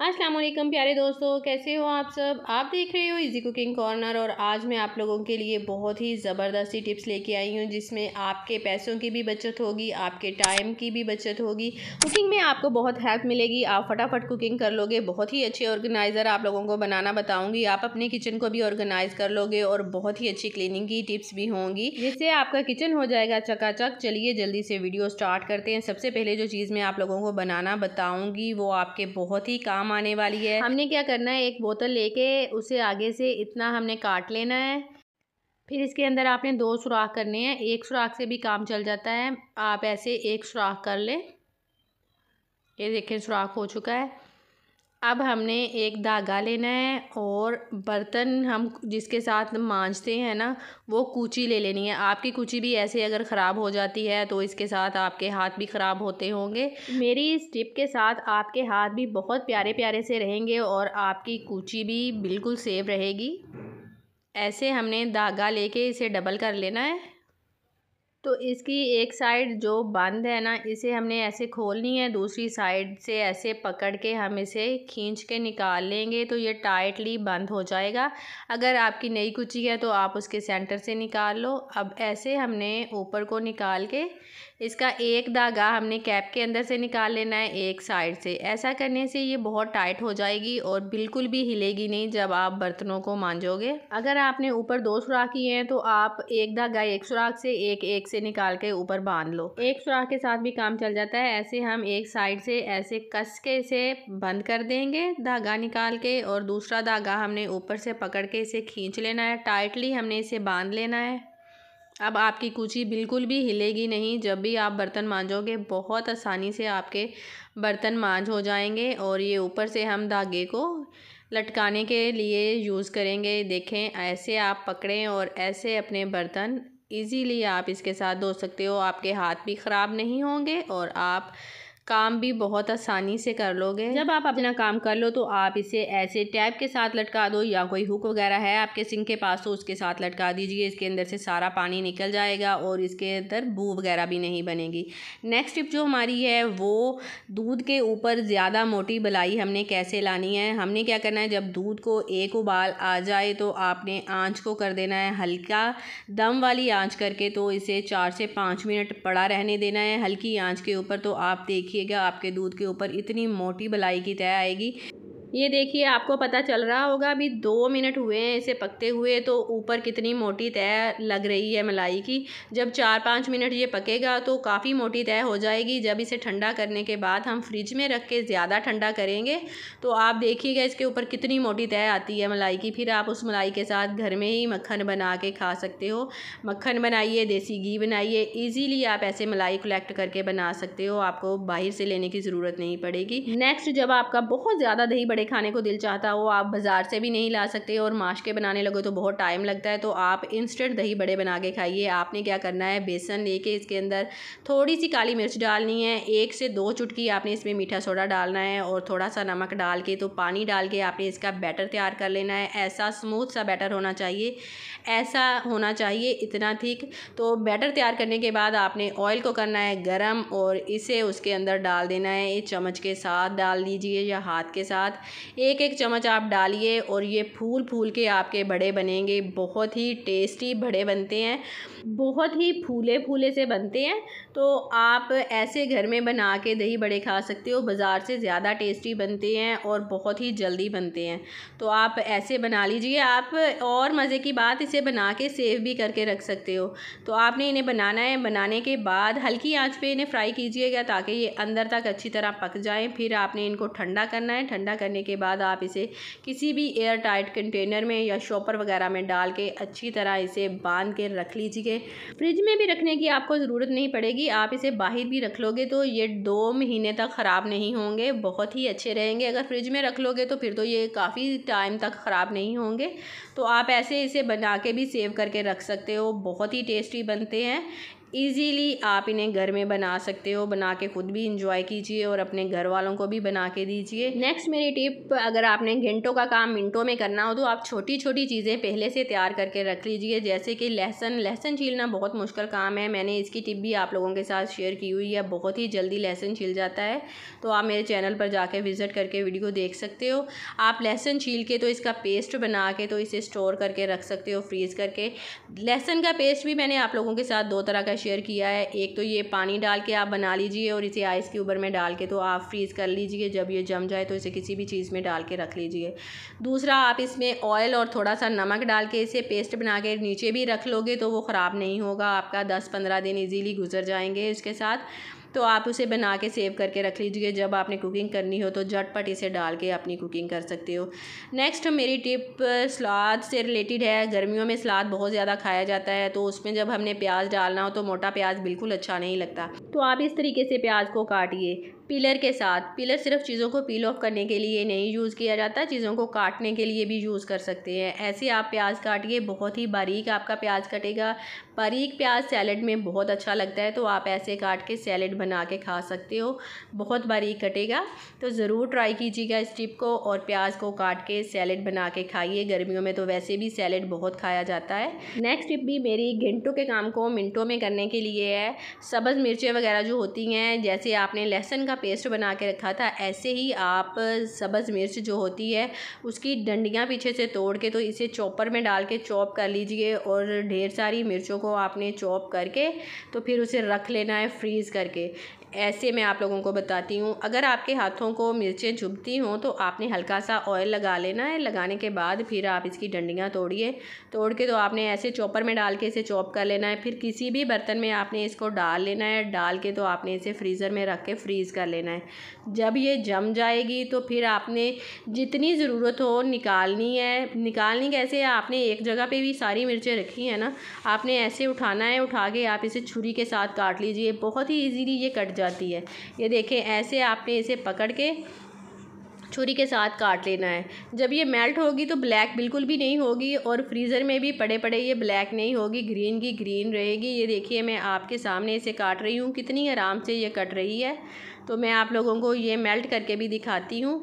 अस्सलाम वालेकुम प्यारे दोस्तों कैसे हो आप सब आप देख रहे हो इजी कुकिंग कॉर्नर और आज मैं आप लोगों के लिए बहुत ही ज़बरदस्ती टिप्स लेके आई हूँ जिसमें आपके पैसों की भी बचत होगी आपके टाइम की भी बचत होगी कुकिंग में आपको बहुत हेल्प मिलेगी आप फटाफट कुकिंग कर लोगे बहुत ही अच्छे ऑर्गेनाइज़र आप लोगों को बनाना बताऊँगी आप अपने किचन को भी ऑर्गेनाइज़ कर लोगे और बहुत ही अच्छी क्लीनिंग की टिप्स भी होंगी जिससे आपका किचन हो जाएगा चकाचक चलिए जल्दी से वीडियो स्टार्ट करते हैं सबसे पहले जो चीज़ मैं आप लोगों को बनाना बताऊँगी वो आपके बहुत ही काम काम आने वाली है हमने क्या करना है एक बोतल लेके उसे आगे से इतना हमने काट लेना है फिर इसके अंदर आपने दो सुराख करने हैं एक सुराख से भी काम चल जाता है आप ऐसे एक सुराख कर लें ये देखें सुराख हो चुका है अब हमने एक धागा लेना है और बर्तन हम जिसके साथ मांजते हैं ना वो कूची ले लेनी है आपकी कूची भी ऐसे अगर ख़राब हो जाती है तो इसके साथ आपके हाथ भी ख़राब होते होंगे मेरी इस टिप के साथ आपके हाथ भी बहुत प्यारे प्यारे से रहेंगे और आपकी कूची भी बिल्कुल सेफ रहेगी ऐसे हमने धागा लेके इसे डबल कर लेना है तो इसकी एक साइड जो बंद है ना इसे हमने ऐसे खोलनी है दूसरी साइड से ऐसे पकड़ के हम इसे खींच के निकाल लेंगे तो ये टाइटली बंद हो जाएगा अगर आपकी नई कुची है तो आप उसके सेंटर से निकाल लो अब ऐसे हमने ऊपर को निकाल के इसका एक धागा हमने कैप के अंदर से निकाल लेना है एक साइड से ऐसा करने से ये बहुत टाइट हो जाएगी और बिल्कुल भी हिलेगी नहीं जब आप बर्तनों को मांजोगे अगर आपने ऊपर दो सुराख किए हैं तो आप एक धागा एक सुराख से एक एक से निकाल के ऊपर बांध लो एक सुराख के साथ भी काम चल जाता है ऐसे हम एक साइड से ऐसे कस के इसे बंद कर देंगे धागा निकाल के और दूसरा धागा हमने ऊपर से पकड़ के इसे खींच लेना है टाइटली हमने इसे बांध लेना है अब आपकी कूची बिल्कुल भी हिलेगी नहीं जब भी आप बर्तन मांझोगे बहुत आसानी से आपके बर्तन मांझ हो जाएंगे और ये ऊपर से हम धागे को लटकाने के लिए यूज़ करेंगे देखें ऐसे आप पकड़ें और ऐसे अपने बर्तन इजीली आप इसके साथ धो सकते हो आपके हाथ भी ख़राब नहीं होंगे और आप काम भी बहुत आसानी से कर लोगे जब आप अपना काम कर लो तो आप इसे ऐसे टैप के साथ लटका दो या कोई हुक वगैरह है आपके सिंक के पास तो उसके साथ लटका दीजिए इसके अंदर से सारा पानी निकल जाएगा और इसके अंदर बू वगैरह भी नहीं बनेगी नेक्स्ट टिप जो हमारी है वो दूध के ऊपर ज़्यादा मोटी बलाई हमने कैसे लानी है हमने क्या करना है जब दूध को एक उबाल आ जाए तो आपने आँच को कर देना है हल्का दम वाली आँच करके तो इसे चार से पाँच मिनट पड़ा रहने देना है हल्की आँच के ऊपर तो आप देखिए देखिएगा आपके दूध के ऊपर इतनी मोटी बलाई की तय आएगी ये देखिए आपको पता चल रहा होगा अभी दो मिनट हुए हैं इसे पकते हुए तो ऊपर कितनी मोटी तय लग रही है मलाई की जब चार पाँच मिनट ये पकेगा तो काफ़ी मोटी तय हो जाएगी जब इसे ठंडा करने के बाद हम फ्रिज में रख के ज़्यादा ठंडा करेंगे तो आप देखिएगा इसके ऊपर कितनी मोटी तय आती है मलाई की फिर आप उस मलाई के साथ घर में ही मक्खन बना के खा सकते हो मक्खन बनाइए देसी घी बनाइए ईजीली आप ऐसे मलाई कलेक्ट करके बना सकते हो आपको बाहर से लेने की ज़रूरत नहीं पड़ेगी नेक्स्ट जब आपका बहुत ज़्यादा दही बढ़ेगा घरे खाने को दिल चाहता हो आप बाज़ार से भी नहीं ला सकते और माश के बनाने लगे तो बहुत टाइम लगता है तो आप इंस्टेंट दही बड़े बना के खाइए आपने क्या करना है बेसन लेके इसके अंदर थोड़ी सी काली मिर्च डालनी है एक से दो चुटकी आपने इसमें मीठा सोडा डालना है और थोड़ा सा नमक डाल के तो पानी डाल के आपने इसका बैटर तैयार कर लेना है ऐसा स्मूथ सा बैटर होना चाहिए ऐसा होना चाहिए इतना थिक तो बैटर तैयार करने के बाद आपने ऑयल को करना है गर्म और इसे उसके अंदर डाल देना है चम्मच के साथ डाल दीजिए या हाथ के साथ एक एक चम्मच आप डालिए और ये फूल फूल के आपके बड़े बनेंगे बहुत ही टेस्टी बड़े बनते हैं बहुत ही फूले फूले से बनते हैं तो आप ऐसे घर में बना के दही बड़े खा सकते हो बाज़ार से ज़्यादा टेस्टी बनते हैं और बहुत ही जल्दी बनते हैं तो आप ऐसे बना लीजिए आप और मज़े की बात इसे बना के सेव भी करके रख सकते हो तो आपने इन्हें बनाना है बनाने के बाद हल्की आंच पे इन्हें फ्राई कीजिएगा ताकि ये अंदर तक अच्छी तरह पक जाएँ फिर आपने इनको ठंडा करना है ठंडा करने के बाद आप इसे किसी भी एयर टाइट कंटेनर में या शॉपर वगैरह में डाल के अच्छी तरह इसे बांध के रख लीजिए फ्रिज में भी रखने की आपको ज़रूरत नहीं पड़ेगी आप इसे बाहर भी रख लोगे तो ये दो महीने तक ख़राब नहीं होंगे बहुत ही अच्छे रहेंगे अगर फ्रिज में रख लोगे तो फिर तो ये काफ़ी टाइम तक ख़राब नहीं होंगे तो आप ऐसे इसे बना के भी सेव करके रख सकते हो बहुत ही टेस्टी बनते हैं ईजीली आप इन्हें घर में बना सकते हो बना के ख़ुद भी इंजॉय कीजिए और अपने घर वालों को भी बना के दीजिए नेक्स्ट मेरी टिप अगर आपने घंटों का काम मिनटों में करना हो तो आप छोटी छोटी चीज़ें पहले से तैयार करके रख लीजिए जैसे कि लहसन लहसन छीलना बहुत मुश्किल काम है मैंने इसकी टिप भी आप लोगों के साथ शेयर की हुई है बहुत ही जल्दी लहसन छील जाता है तो आप मेरे चैनल पर जाके विज़िट करके वीडियो देख सकते हो आप लहसन छील के तो इसका पेस्ट बना के तो इसे स्टोर करके रख सकते हो फ्रीज़ करके लहसन का पेस्ट भी मैंने आप लोगों के साथ दो तरह का शेयर किया है एक तो ये पानी डाल के आप बना लीजिए और इसे आइस के ऊपर में डाल के तो आप फ्रीज़ कर लीजिए जब ये जम जाए तो इसे किसी भी चीज़ में डाल के रख लीजिए दूसरा आप इसमें ऑयल और थोड़ा सा नमक डाल के इसे पेस्ट बना के नीचे भी रख लोगे तो वो ख़राब नहीं होगा आपका दस पंद्रह दिन ईजीली गुजर जाएंगे इसके साथ तो आप उसे बना के सेव करके रख लीजिए जब आपने कुकिंग करनी हो तो झटपट इसे डाल के अपनी कुकिंग कर सकते हो नेक्स्ट मेरी टिप सलाद से रिलेटेड है गर्मियों में सलाद बहुत ज़्यादा खाया जाता है तो उसमें जब हमने प्याज डालना हो तो मोटा प्याज बिल्कुल अच्छा नहीं लगता तो आप इस तरीके से प्याज को काटिए पिलर के साथ पिलर सिर्फ चीज़ों को पील ऑफ करने के लिए नहीं यूज़ किया जाता चीज़ों को काटने के लिए भी यूज़ कर सकते हैं ऐसे आप प्याज काटिए बहुत ही बारीक आपका प्याज कटेगा बारीक प्याज सैलड में बहुत अच्छा लगता है तो आप ऐसे काट के सैलड बना के खा सकते हो बहुत बारीक कटेगा तो ज़रूर ट्राई कीजिएगा इस टिप को और प्याज को काट के सैलड बना के खाइए गर्मियों में तो वैसे भी सैलड बहुत खाया जाता है नेक्स्ट टिप भी मेरी घंटों के काम को मिनटों में करने के लिए है सब्ज़ मिर्चें वगैरह जो होती हैं जैसे आपने लहसुन का का पेस्ट बना के रखा था ऐसे ही आप सब्ज़ मिर्च जो होती है उसकी डंडियाँ पीछे से तोड़ के तो इसे चॉपर में डाल के चॉप कर लीजिए और ढेर सारी मिर्चों को आपने चॉप करके तो फिर उसे रख लेना है फ्रीज़ करके ऐसे मैं आप लोगों को बताती हूँ अगर आपके हाथों को मिर्चें चुभती हों तो आपने हल्का सा ऑयल लगा लेना है लगाने के बाद फिर आप इसकी डंडियाँ तोड़िए तोड़ के तो आपने ऐसे चॉपर में डाल के इसे चॉप कर लेना है फिर किसी भी बर्तन में आपने इसको डाल लेना है डाल के तो आपने इसे फ्रीज़र में रख के फ्रीज़ कर लेना है जब ये जम जाएगी तो फिर आपने जितनी ज़रूरत हो निकालनी है निकालनी कैसे है आपने एक जगह पर भी सारी मिर्चें रखी हैं ना आपने ऐसे उठाना है उठा के आप इसे छुरी के साथ काट लीजिए बहुत ही ईजीली ये कट जाए जाती है ये देखें ऐसे आपने इसे पकड़ के छुरी के साथ काट लेना है जब ये मेल्ट होगी तो ब्लैक बिल्कुल भी नहीं होगी और फ्रीज़र में भी पड़े पड़े ये ब्लैक नहीं होगी ग्रीन की ग्रीन रहेगी ये देखिए मैं आपके सामने इसे काट रही हूँ कितनी आराम से ये कट रही है तो मैं आप लोगों को ये मेल्ट करके भी दिखाती हूँ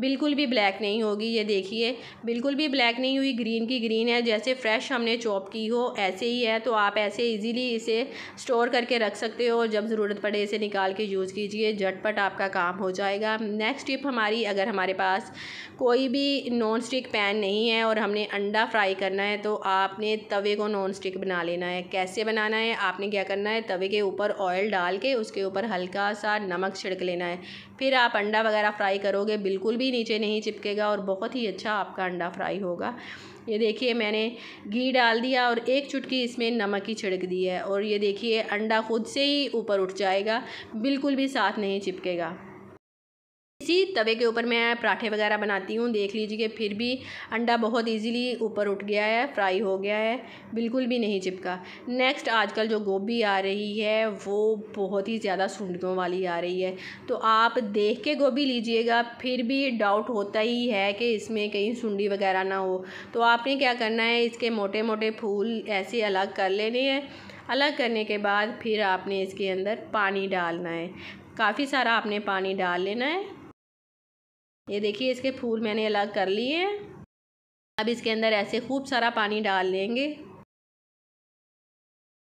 बिल्कुल भी ब्लैक नहीं होगी ये देखिए बिल्कुल भी ब्लैक नहीं हुई ग्रीन की ग्रीन है जैसे फ्रेश हमने चॉप की हो ऐसे ही है तो आप ऐसे इजीली इसे स्टोर करके रख सकते हो और जब ज़रूरत पड़े इसे निकाल के यूज़ कीजिए झटपट आपका काम हो जाएगा नेक्स्ट टिप हमारी अगर हम हमारे पास कोई भी नॉन स्टिक पैन नहीं है और हमने अंडा फ्राई करना है तो आपने तवे को नॉन स्टिक बना लेना है कैसे बनाना है आपने क्या करना है तवे के ऊपर ऑयल डाल के उसके ऊपर हल्का सा नमक छिड़क लेना है फिर आप अंडा वगैरह फ्राई करोगे बिल्कुल भी नीचे नहीं चिपकेगा और बहुत ही अच्छा आपका अंडा फ्राई होगा ये देखिए मैंने घी डाल दिया और एक चुटकी इसमें नमक ही छिड़क दी है और ये देखिए अंडा खुद से ही ऊपर उठ जाएगा बिल्कुल भी साथ नहीं चिपकेगा इसी तवे के ऊपर मैं पराठे वगैरह बनाती हूँ देख लीजिए कि फिर भी अंडा बहुत इजीली ऊपर उठ गया है फ्राई हो गया है बिल्कुल भी नहीं चिपका नेक्स्ट आजकल जो गोभी आ रही है वो बहुत ही ज़्यादा सुंडियों वाली आ रही है तो आप देख के गोभी लीजिएगा फिर भी डाउट होता ही है कि इसमें कहीं सुंडी वगैरह ना हो तो आपने क्या करना है इसके मोटे मोटे फूल ऐसे अलग कर लेने हैं अलग करने के बाद फिर आपने इसके अंदर पानी डालना है काफ़ी सारा आपने पानी डाल लेना है ये देखिए इसके फूल मैंने अलग कर लिए हैं अब इसके अंदर ऐसे खूब सारा पानी डाल लेंगे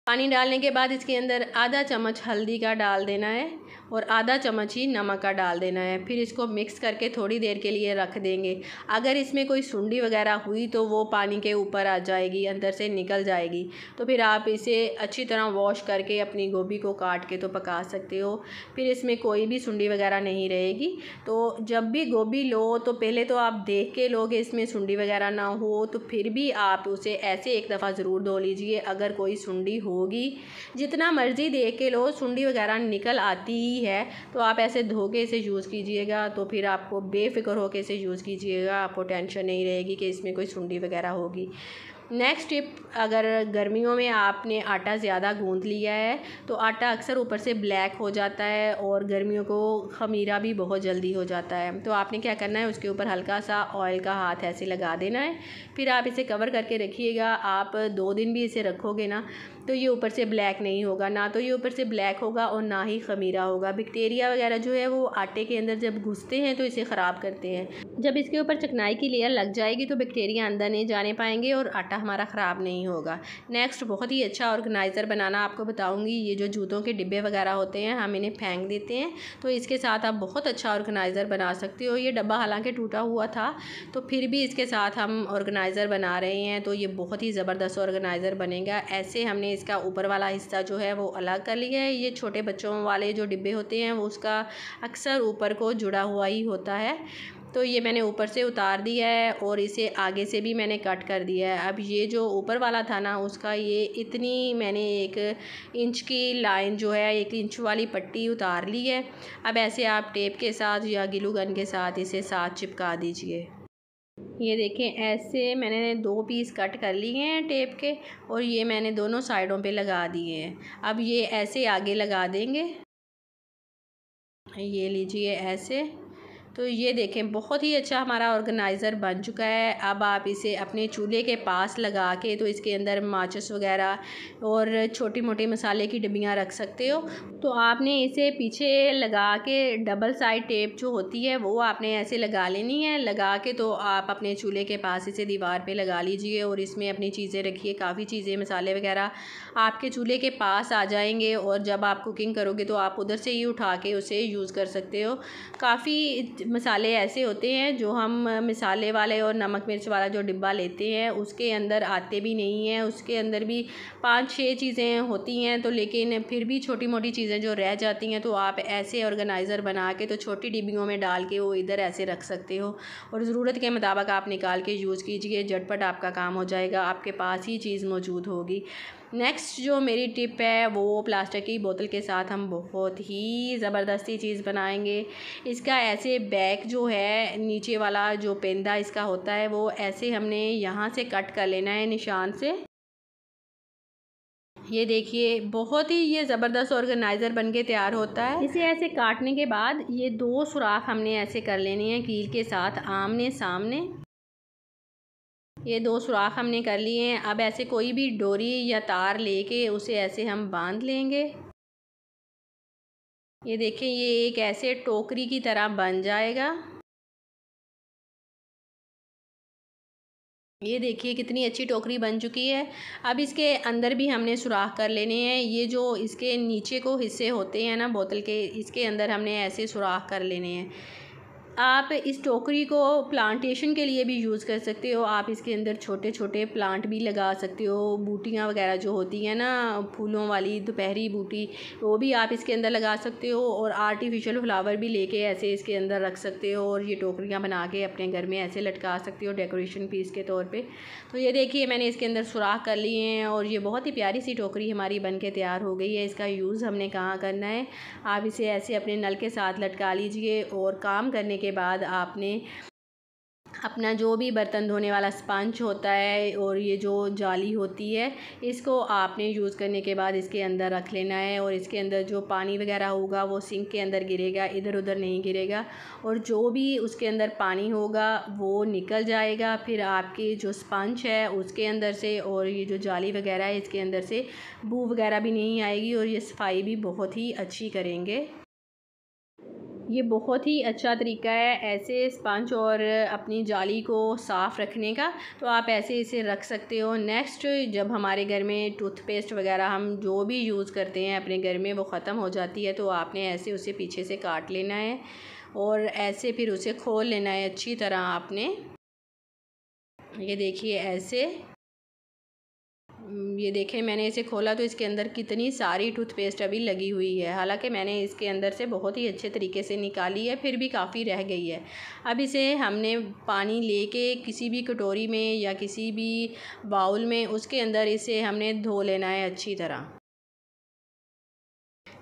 पानी डालने के बाद इसके अंदर आधा चम्मच हल्दी का डाल देना है और आधा चम्मच ही नमक का डाल देना है फिर इसको मिक्स करके थोड़ी देर के लिए रख देंगे अगर इसमें कोई सुंडी वगैरह हुई तो वो पानी के ऊपर आ जाएगी अंदर से निकल जाएगी तो फिर आप इसे अच्छी तरह वॉश करके अपनी गोभी को काट के तो पका सकते हो फिर इसमें कोई भी सुंडी वगैरह नहीं रहेगी तो जब भी गोभी लो तो पहले तो आप देख के लोगे इसमें सुंडी वगैरह ना हो तो फिर भी आप उसे ऐसे एक दफ़ा ज़रूर धो लीजिए अगर कोई सुंडी होगी जितना मर्ज़ी देख के लो सुंडी वगैरह निकल आती ही है तो आप ऐसे धो के इसे यूज़ कीजिएगा तो फिर आपको बेफिक्र होकर इसे यूज़ कीजिएगा आपको टेंशन नहीं रहेगी कि इसमें कोई सुंडी वगैरह होगी नेक्स्ट टिप अगर गर्मियों में आपने आटा ज़्यादा गूंद लिया है तो आटा अक्सर ऊपर से ब्लैक हो जाता है और गर्मियों को खमीरा भी बहुत जल्दी हो जाता है तो आपने क्या करना है उसके ऊपर हल्का सा ऑयल का हाथ ऐसे लगा देना है फिर आप इसे कवर करके रखिएगा आप दो दिन भी इसे रखोगे ना तो ये ऊपर से ब्लैक नहीं होगा ना तो ये ऊपर से ब्लैक होगा और ना ही खमीरा होगा बैक्टीरिया वगैरह जो है वो आटे के अंदर जब घुसते हैं तो इसे ख़राब करते हैं जब इसके ऊपर चकनाई की लेयर लग जाएगी तो बैक्टीरिया अंदर नहीं जाने पाएंगे और आटा हमारा ख़राब नहीं होगा नेक्स्ट बहुत ही अच्छा ऑर्गेनाइज़र बनाना आपको बताऊँगी ये जो जूतों के डिब्बे वगैरह होते हैं हम इन्हें फेंक देते हैं तो इसके साथ आप बहुत अच्छा ऑर्गेनाइज़र बना सकते हो ये डब्बा हालांकि टूटा हुआ था तो फिर भी इसके साथ हम ऑर्गेनाइज़र बना रहे हैं तो ये बहुत ही ज़बरदस्त ऑर्गेनाइज़र बनेगा ऐसे हमने इसका ऊपर वाला हिस्सा जो है वो अलग कर लिया है ये छोटे बच्चों वाले जो डिब्बे होते हैं वो उसका अक्सर ऊपर को जुड़ा हुआ ही होता है तो ये मैंने ऊपर से उतार दिया है और इसे आगे से भी मैंने कट कर दिया है अब ये जो ऊपर वाला था ना उसका ये इतनी मैंने एक इंच की लाइन जो है एक इंच वाली पट्टी उतार ली है अब ऐसे आप टेप के साथ या गिलू गन के साथ इसे साथ चिपका दीजिए ये देखें ऐसे मैंने दो पीस कट कर लिए हैं टेप के और ये मैंने दोनों साइडों पे लगा दिए हैं अब ये ऐसे आगे लगा देंगे ये लीजिए ऐसे तो ये देखें बहुत ही अच्छा हमारा ऑर्गेनाइज़र बन चुका है अब आप इसे अपने चूल्हे के पास लगा के तो इसके अंदर माचिस वगैरह और छोटी मोटी मसाले की डिब्बियाँ रख सकते हो तो आपने इसे पीछे लगा के डबल साइड टेप जो होती है वो आपने ऐसे लगा लेनी है लगा के तो आप अपने चूल्हे के पास इसे दीवार पर लगा लीजिए और इसमें अपनी चीज़ें रखिए काफ़ी चीज़ें मसाले वगैरह आपके चूल्हे के पास आ जाएंगे और जब आप कुकिंग करोगे तो आप उधर से ही उठा के उसे यूज़ कर सकते हो काफ़ी मसाले ऐसे होते हैं जो हम मिसाले वाले और नमक मिर्च वाला जो डिब्बा लेते हैं उसके अंदर आते भी नहीं हैं उसके अंदर भी पाँच छः चीज़ें होती हैं तो लेकिन फिर भी छोटी मोटी चीज़ें जो रह जाती हैं तो आप ऐसे ऑर्गेनाइज़र बना के तो छोटी डिब्बियों में डाल के वो इधर ऐसे रख सकते हो और ज़रूरत के मुताबिक आप निकाल के यूज़ कीजिए झटपट आपका काम हो जाएगा आपके पास ही चीज़ मौजूद होगी नेक्स्ट जो मेरी टिप है वो प्लास्टिक की बोतल के साथ हम बहुत ही ज़बरदस्ती चीज़ बनाएंगे इसका ऐसे बैक जो है नीचे वाला जो पेंदा इसका होता है वो ऐसे हमने यहाँ से कट कर लेना है निशान से ये देखिए बहुत ही ये ज़बरदस्त ऑर्गेनाइज़र बन के तैयार होता है इसे ऐसे काटने के बाद ये दो सुराख हमने ऐसे कर लेने हैं कील के साथ आमने सामने ये दो सुराख हमने कर लिए हैं अब ऐसे कोई भी डोरी या तार लेके उसे ऐसे हम बांध लेंगे ये देखें ये एक ऐसे टोकरी की तरह बन जाएगा ये देखिए कितनी अच्छी टोकरी बन चुकी है अब इसके अंदर भी हमने सुराख कर लेने हैं ये जो इसके नीचे को हिस्से होते हैं ना बोतल के इसके अंदर हमने ऐसे सुराख कर लेने हैं आप इस टोकरी को प्लांटेशन के लिए भी यूज़ कर सकते हो आप इसके अंदर छोटे छोटे प्लांट भी लगा सकते हो बूटियाँ वगैरह जो होती हैं ना फूलों वाली दोपहरी बूटी वो भी आप इसके अंदर लगा सकते हो और आर्टिफिशियल फ्लावर भी लेके ऐसे इसके अंदर रख सकते हो और ये टोकरियाँ बना के अपने घर में ऐसे लटका सकते हो डेकोरेशन पीस के तौर पर तो ये देखिए मैंने इसके अंदर सुराख कर लिए हैं और ये बहुत ही प्यारी सी टोकरी हमारी बन के तैयार हो गई है इसका यूज़ हमने कहाँ करना है आप इसे ऐसे अपने नल के साथ लटका लीजिए और काम करने के के बाद आपने अपना जो भी बर्तन धोने वाला स्पंज होता है और ये जो जाली होती है इसको आपने यूज़ करने के बाद इसके अंदर रख लेना है और इसके अंदर जो पानी वगैरह होगा वो सिंक के अंदर गिरेगा इधर उधर नहीं गिरेगा और जो भी उसके अंदर पानी होगा वो निकल जाएगा फिर आपके जो स्पंज है उसके अंदर से और ये जो जाली वगैरह है इसके अंदर से बू वगैरह भी नहीं आएगी और ये सफाई भी बहुत ही अच्छी करेंगे ये बहुत ही अच्छा तरीका है ऐसे स्पंज और अपनी जाली को साफ़ रखने का तो आप ऐसे इसे रख सकते हो नेक्स्ट जब हमारे घर में टूथपेस्ट वगैरह हम जो भी यूज़ करते हैं अपने घर में वो ख़त्म हो जाती है तो आपने ऐसे उसे पीछे से काट लेना है और ऐसे फिर उसे खोल लेना है अच्छी तरह आपने ये देखिए ऐसे ये देखें मैंने इसे खोला तो इसके अंदर कितनी सारी टूथपेस्ट अभी लगी हुई है हालांकि मैंने इसके अंदर से बहुत ही अच्छे तरीके से निकाली है फिर भी काफ़ी रह गई है अब इसे हमने पानी लेके किसी भी कटोरी में या किसी भी बाउल में उसके अंदर इसे हमने धो लेना है अच्छी तरह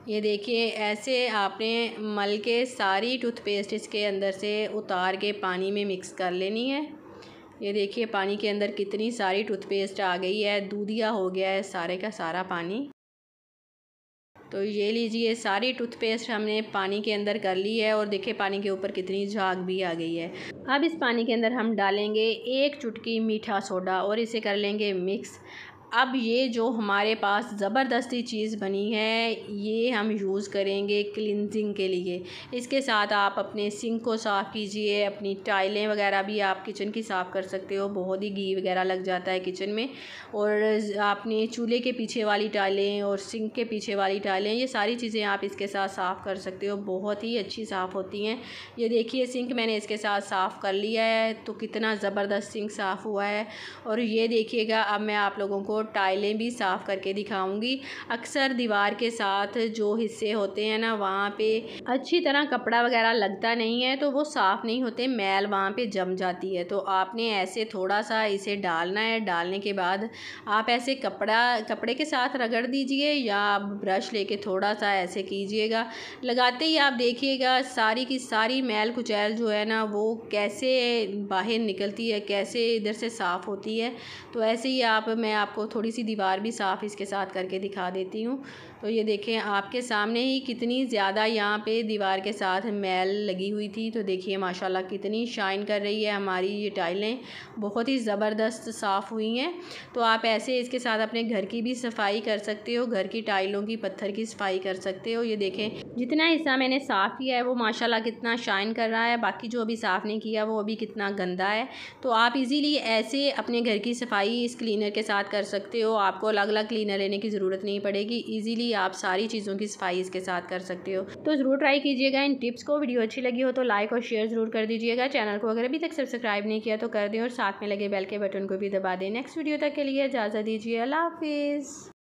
ये देखिए ऐसे आपने मल के सारी टूथपेस्ट इसके अंदर से उतार के पानी में मिक्स कर लेनी है ये देखिए पानी के अंदर कितनी सारी टूथपेस्ट आ गई है दूधिया हो गया है सारे का सारा पानी तो ये लीजिए सारी टूथपेस्ट हमने पानी के अंदर कर ली है और देखिए पानी के ऊपर कितनी झाग भी आ गई है अब इस पानी के अंदर हम डालेंगे एक चुटकी मीठा सोडा और इसे कर लेंगे मिक्स अब ये जो हमारे पास ज़बरदस्ती चीज़ बनी है ये हम यूज़ करेंगे क्लिनजिंग के लिए इसके साथ आप अपने सिंक को साफ़ कीजिए अपनी टाइलें वगैरह भी आप किचन की साफ़ कर सकते हो बहुत ही घी वगैरह लग जाता है किचन में और आपने चूल्हे के पीछे वाली टाइलें और सिंक के पीछे वाली टाइलें ये सारी चीज़ें आप इसके साथ साफ़ कर सकते हो बहुत ही अच्छी साफ़ होती हैं ये देखिए सिंक मैंने इसके साथ साफ़ कर लिया है तो कितना ज़बरदस्त सिंक साफ़ हुआ है और ये देखिएगा अब मैं आप लोगों को टाइलें भी साफ़ करके दिखाऊंगी अक्सर दीवार के साथ जो हिस्से होते हैं ना वहाँ पे अच्छी तरह कपड़ा वगैरह लगता नहीं है तो वो साफ़ नहीं होते मैल वहाँ पे जम जाती है तो आपने ऐसे थोड़ा सा इसे डालना है डालने के बाद आप ऐसे कपड़ा कपड़े के साथ रगड़ दीजिए या आप ब्रश लेके थोड़ा सा ऐसे कीजिएगा लगाते ही आप देखिएगा सारी की सारी मैल कुचैल जो है ना वो कैसे बाहर निकलती है कैसे इधर से साफ़ होती है तो ऐसे ही आप मैं आपको थोड़ी सी दीवार भी साफ़ इसके साथ करके दिखा देती हूँ तो ये देखें आपके सामने ही कितनी ज़्यादा यहाँ पे दीवार के साथ मैल लगी हुई थी तो देखिए माशाल्लाह कितनी शाइन कर रही है हमारी ये टाइलें बहुत ही ज़बरदस्त साफ़ हुई हैं तो आप ऐसे इसके साथ अपने घर की भी सफाई कर सकते हो घर की टाइलों की पत्थर की सफाई कर सकते हो ये देखें जितना हिस्सा मैंने साफ़ किया है वो माशाला कितना शाइन कर रहा है बाकी जो अभी साफ़ नहीं किया वो अभी कितना गंदा है तो आप ईज़िली ऐसे अपने घर की सफाई इस क्लीनर के साथ कर सकते हो आपको अलग अलग क्लीनर लेने की ज़रूरत नहीं पड़ेगी ईजीली ही आप सारी चीज़ों की सफाई इसके साथ कर सकते हो तो ज़रूर ट्राई कीजिएगा इन टिप्स को वीडियो अच्छी लगी हो तो लाइक और शेयर ज़रूर कर दीजिएगा चैनल को अगर अभी तक सब्सक्राइब नहीं किया तो कर दें और साथ में लगे बेल के बटन को भी दबा दें नेक्स्ट वीडियो तक के लिए इजाज़त दीजिए अल्लाह हाफिज़